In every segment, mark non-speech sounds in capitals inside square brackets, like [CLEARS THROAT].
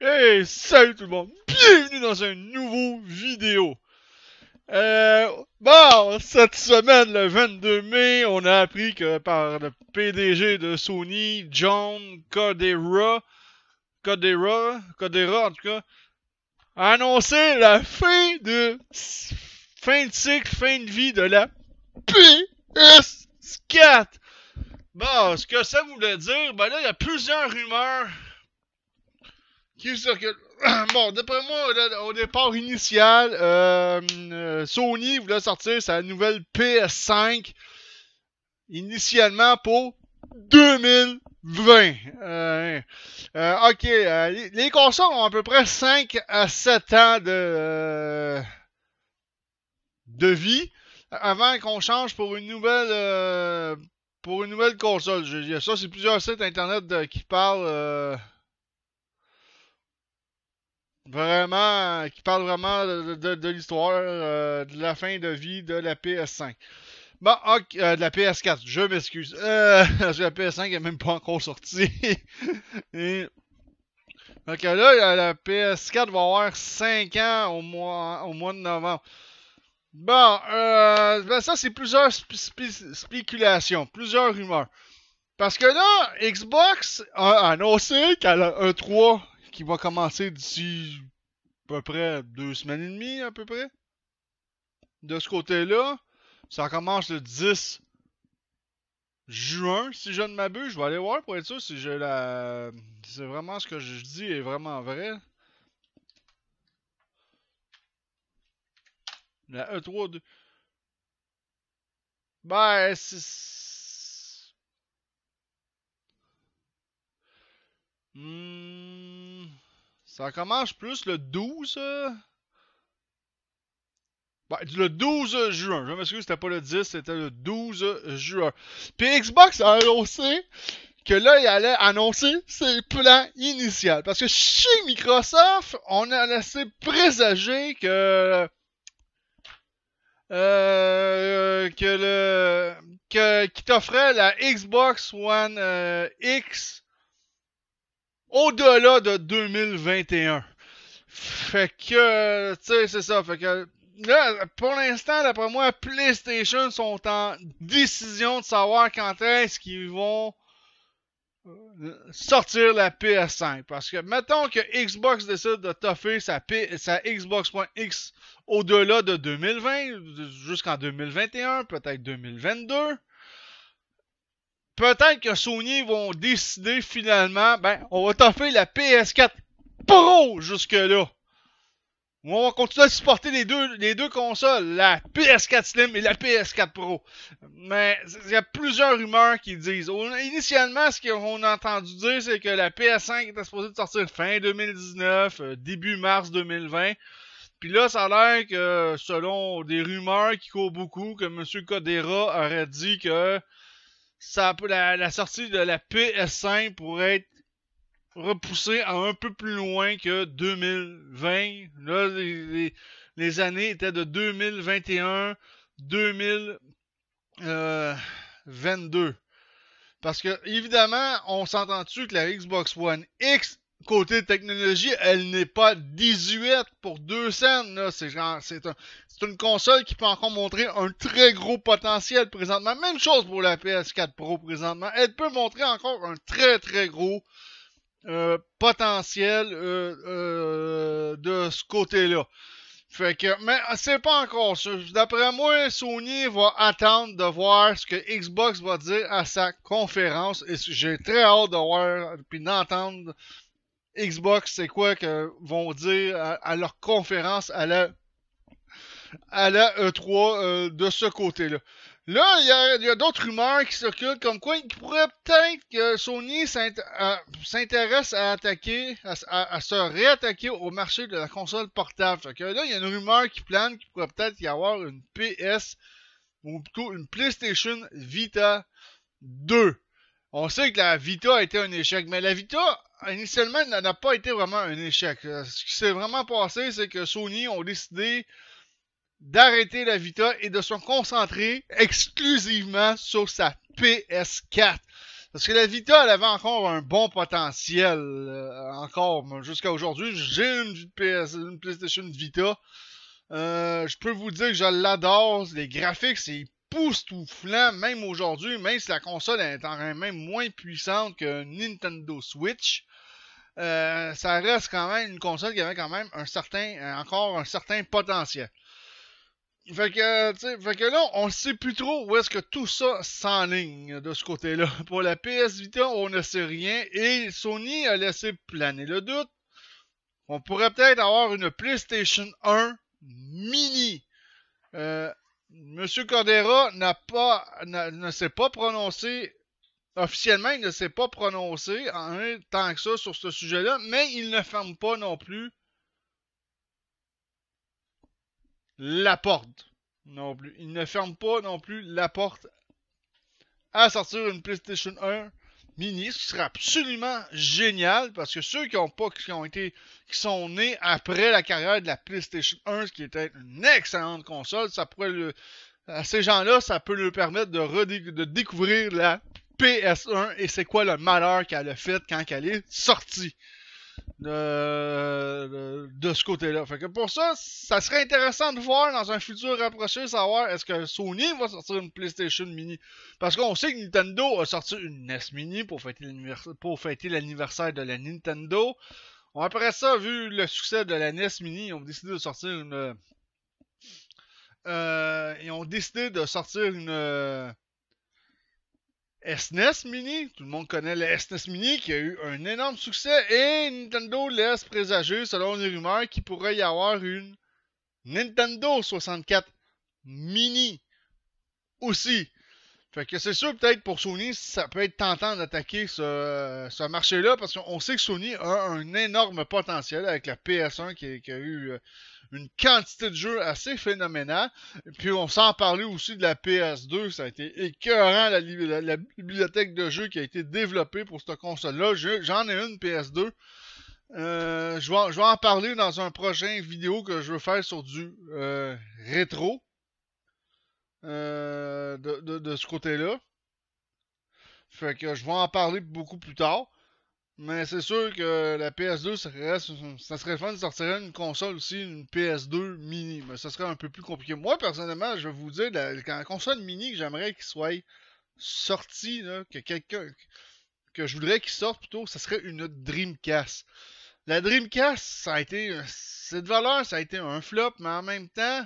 Hey, salut tout le monde! Bienvenue dans un nouveau vidéo! Euh, bon, cette semaine, le 22 mai, on a appris que par le PDG de Sony, John Codera, Codera, Codera en tout cas, a annoncé la fin de, fin de cycle, fin de vie de la PS4! Bon, ce que ça voulait dire, ben là, il y a plusieurs rumeurs qui que [CLEARS THROAT] bon, d'après moi, au départ initial, euh, euh, Sony voulait sortir sa nouvelle PS5 initialement pour 2020. Euh, euh, ok, les, consoles ont à peu près 5 à 7 ans de, de vie avant qu'on change pour une nouvelle pour une nouvelle console. ça, c'est plusieurs sites internet qui parlent vraiment, qui parle vraiment de, l'histoire euh, de la fin de vie de la PS5. Bon, ok, euh, de la PS4, je m'excuse. Euh, parce [LAUGHS] que la PS5 n'est même pas encore sortie. Donc [LAUGHS] là, la PS4 va avoir 5 ans au mois, de novembre. Bon, euh, ben ça c'est plusieurs spéculations, plusieurs rumeurs. Parce que là, Xbox a annoncé qu'elle a un 3 qui va commencer d'ici à peu près deux semaines et demie, à peu près. De ce côté-là, ça commence le 10 juin, si je ne m'abuse. Je vais aller voir pour être sûr si je la. C'est vraiment ce que je dis est vraiment vrai. La E3 de... Ben, c'est... Hmm. Ça commence plus le 12. Euh. Ben, le 12 juin. Je m'excuse, c'était pas le 10, c'était le 12 juin. Puis Xbox a annoncé que là, il allait annoncer ses plans initials. Parce que chez Microsoft, on a laissé présager que. Euh, que le. que qui t'offrait la Xbox One euh, X au-delà de 2021. Fait que, tu sais, c'est ça. Fait que pour l'instant, d'après moi, PlayStation sont en décision de savoir quand est-ce qu'ils vont euh, sortir la PS5. Parce que mettons que Xbox décide de toffer sa, P... sa Xbox X au-delà de 2020, jusqu'en 2021, peut-être 2022 peut-être que Sony vont décider finalement, ben, on va toffer la PS4 Pro jusque-là. On va continuer à supporter les deux, les deux consoles, la PS4 Slim et la PS4 Pro. Mais il y a plusieurs rumeurs qui disent. initialement, ce qu'on a entendu dire, c'est que la PS5 était supposée sortir fin 2019, euh, début mars 2020. Puis là, ça a l'air que, selon des rumeurs qui courent beaucoup, que M. Codera aurait dit que ça, la, la, sortie de la PS5 pourrait être repoussée à un peu plus loin que 2020. Là, les, années étaient de 2021, 2022. Euh, parce que, évidemment, on s'entend-tu que la Xbox One X côté technologie, elle n'est pas 18 pour 2 cents. C'est une console qui peut encore montrer un très gros potentiel présentement. Même chose pour la PS4 Pro présentement. Elle peut montrer encore un très très gros euh, potentiel euh, euh, de ce côté-là. Fait que, mais c'est pas encore ça. D'après moi, Sony va attendre de voir ce que Xbox va dire à sa conférence. Et j'ai très hâte de voir puis d'entendre Xbox, c'est quoi que vont dire à, leur conférence à la, à la E3 euh, de ce côté-là. Là, il y a, d'autres rumeurs qui circulent comme quoi il pourrait peut-être que Sony euh, s'intéresse à attaquer, à, se réattaquer au marché de la console portable. là, il y a une rumeur qui plane qu'il pourrait peut-être y avoir une PS ou plutôt une PlayStation Vita 2. On sait que la Vita a été un échec, mais la Vita initialement, n'a pas été vraiment un échec. Euh, ce qui s'est vraiment passé, c'est que Sony ont décidé d'arrêter la Vita et de se concentrer exclusivement sur sa PS4. Parce que la Vita, elle avait encore un bon potentiel. Euh, encore, jusqu'à aujourd'hui, j'ai une, PS, PlayStation Vita. Euh, je peux vous dire que je l'adore. Les graphiques, c'est époustouflant, même aujourd'hui, même si la console est en même moins puissante que Nintendo Switch. Euh, ça reste quand même une console qui avait quand même un certain, euh, encore un certain potentiel. Fait que, là, on ne sait plus trop où est-ce que tout ça s'enligne de ce côté-là. [LAUGHS] Pour la PS Vita, on ne sait rien et Sony a laissé planer le doute. On pourrait peut-être avoir une PlayStation 1 mini. Euh, Monsieur Cordera n'a pas, ne s'est pas prononcé officiellement, il ne s'est pas prononcé en un tant que ça sur ce sujet-là, mais il ne ferme pas non plus la porte. Non plus. Il ne ferme pas non plus la porte à sortir une PlayStation 1 mini, ce qui sera absolument génial parce que ceux qui ont pas, qui ont été, qui sont nés après la carrière de la PlayStation 1, ce qui était une excellente console, ça pourrait à ces gens-là, ça peut leur permettre de, de découvrir la PS1 et c'est quoi le malheur qu'elle a fait quand elle est sortie euh, de, ce côté-là. Fait que pour ça, ça serait intéressant de voir dans un futur rapproché, savoir est-ce que Sony va sortir une PlayStation Mini. Parce qu'on sait que Nintendo a sorti une NES Mini pour fêter l'anniversaire de la Nintendo. Après ça, vu le succès de la NES Mini, ils ont décidé de sortir une. Euh, ils ont décidé de sortir une SNES e Mini, tout le monde connaît le SNES e Mini qui a eu un énorme succès et Nintendo laisse présager, selon les rumeurs, qu'il pourrait y avoir une Nintendo 64 Mini aussi. Fait que c'est sûr, peut-être pour Sony, ça peut être tentant d'attaquer ce, marché-là parce qu'on sait que Sony a un énorme potentiel avec la PS1 qui a eu euh, une quantité de jeux assez phénoménale. Et puis on s'en parlait aussi de la PS2, ça a été écœurant la, bibliothèque de jeux qui a été développée pour cette console-là. J'en ai une PS2. Euh, je, vais, en parler dans un prochain vidéo que je veux faire sur du euh, rétro. Euh, de, de, ce côté-là. Fait que je vais en parler beaucoup plus tard. Mais c'est sûr que la PS2, ça, reste, ça serait fun de sortir une console aussi, une PS2 mini. Mais ça serait un peu plus compliqué. Moi, personnellement, je vais vous dire, la, console mini que j'aimerais qu'il soit sortie, que quelqu'un. que je voudrais qu'il sorte plutôt, ça serait une Dreamcast. La Dreamcast, ça a été. Cette valeur, ça a été un flop, mais en même temps,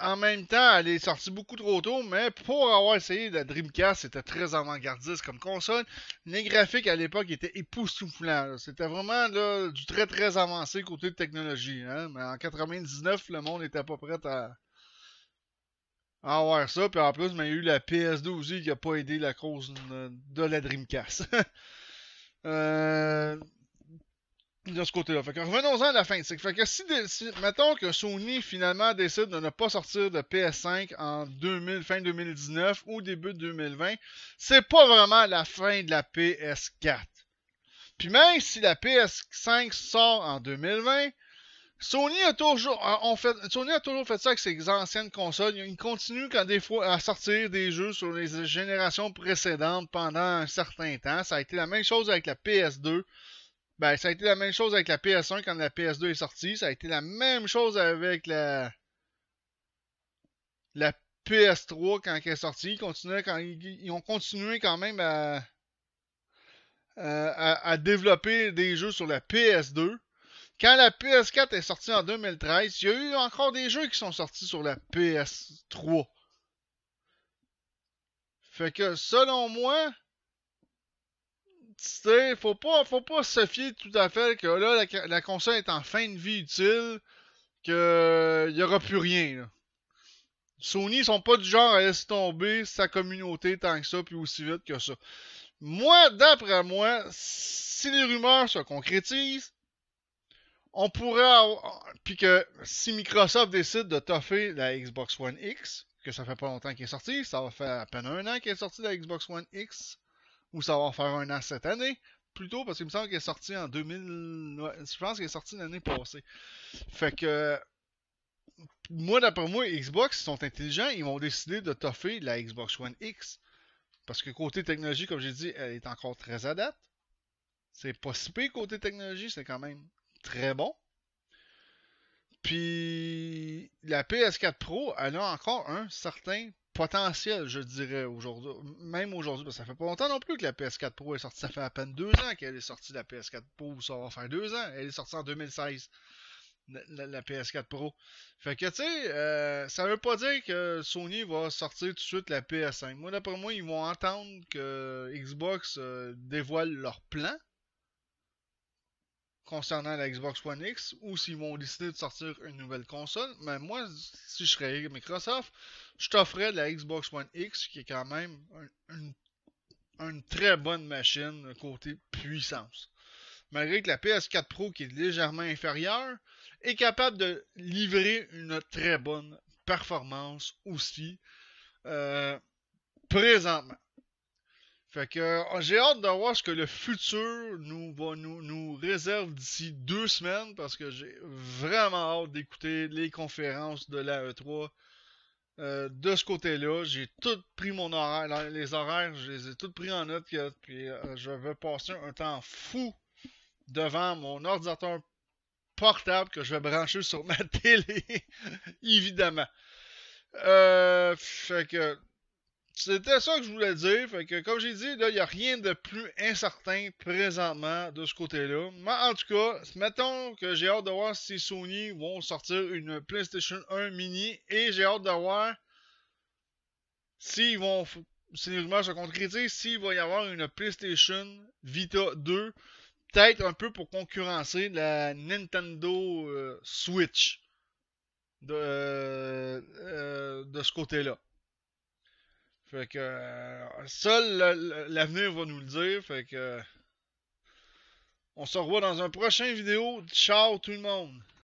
en même temps, elle est sortie beaucoup trop tôt, mais pour avoir essayé, la Dreamcast c'était très avant-gardiste comme console. Les graphiques à l'époque étaient époustouflants. C'était vraiment du très très avancé côté technologie. Hein. Mais en 99, le monde n'était pas prêt à... avoir ça. Puis en plus, il y a eu la PS2 aussi qui n'a pas aidé la cause de la Dreamcast. [LAUGHS] euh de ce côté-là. revenons-en à la fin. C'est que, si, mettons que Sony finalement décide de ne pas sortir de PS5 en 2000, fin 2019 ou début 2020, c'est pas vraiment la fin de la PS4. Puis même si la PS5 sort en 2020, Sony a toujours, fait, Sony a toujours fait ça avec ses anciennes consoles. Ils continuent quand des fois à sortir des jeux sur les générations précédentes pendant un certain temps. Ça a été la même chose avec la PS2. Ben, ça a été la même chose avec la PS1 quand la PS2 est sortie. Ça a été la même chose avec la. La PS3 quand elle est sortie. Ils, ont continué quand même à... à. à développer des jeux sur la PS2. Quand la PS4 est sortie en 2013, il y a eu encore des jeux qui sont sortis sur la PS3. Fait que selon moi, il faut pas, faut pas se fier tout à fait que là, la, console est en fin de vie utile, qu'il n'y aura plus rien. Là. Sony sont pas du genre à laisser tomber sa communauté tant que ça, puis aussi vite que ça. Moi, d'après moi, si les rumeurs se concrétisent, on pourrait avoir... Puis que si Microsoft décide de toffer la Xbox One X, que ça fait pas longtemps qu'elle est sortie, ça va faire à peine un an qu'elle est sortie la Xbox One X, ou ça va faire un an cette année, plutôt parce qu'il me semble qu'elle est sortie en 2000. je pense qu'elle est sorti l'année passée. Fait que. Moi, d'après moi, Xbox, sont intelligents, ils vont décider de toffer la Xbox One X. Parce que côté technologie, comme j'ai dit, elle est encore très adapte. C'est pas si pire côté technologie, c'est quand même très bon. Puis la PS4 Pro, elle a encore un certain potentiel, je dirais, aujourd'hui. Même aujourd'hui, parce que ça fait pas longtemps non plus que la PS4 Pro est sortie. Ça fait à peine deux ans qu'elle est sortie, la PS4 Pro. Ça va faire deux ans. Elle est sortie en 2016. La, PS4 Pro. Fait que, tu sais, euh, ça veut pas dire que Sony va sortir tout de suite la PS5. Moi, d'après moi, ils vont entendre que Xbox euh, dévoile leur plan concernant la Xbox One X ou s'ils vont décider de sortir une nouvelle console. Mais moi, si je serais Microsoft, je t'offrais la Xbox One X qui est quand même une, très bonne machine côté puissance. Malgré que la PS4 Pro qui est légèrement inférieure est capable de livrer une très bonne performance aussi euh, présentement. Fait que euh, j'ai hâte de voir ce que le futur nous va nous, nous réserve d'ici deux semaines parce que j'ai vraiment hâte d'écouter les conférences de la E3. Euh, de ce côté-là, j'ai tout pris mon horaire, les horaires, je les ai tout pris en note, puis euh, je vais passer un temps fou devant mon ordinateur portable que je vais brancher sur ma [LAUGHS] télé, évidemment. fait que c'était ça que je voulais dire. Fait que, comme j'ai dit, il n'y a rien de plus incertain présentement de ce côté-là. Mais en tout cas, mettons que j'ai hâte de voir si Sony vont sortir une PlayStation 1 mini et j'ai hâte de voir s'ils vont. Si les se concrétisent, s'il va y avoir une PlayStation Vita 2, peut-être un peu pour concurrencer la Nintendo euh, Switch de, euh, de ce côté-là. Fait que euh, seul l'avenir va nous le dire. Fait que on se revoit dans un prochain vidéo. Ciao tout le monde!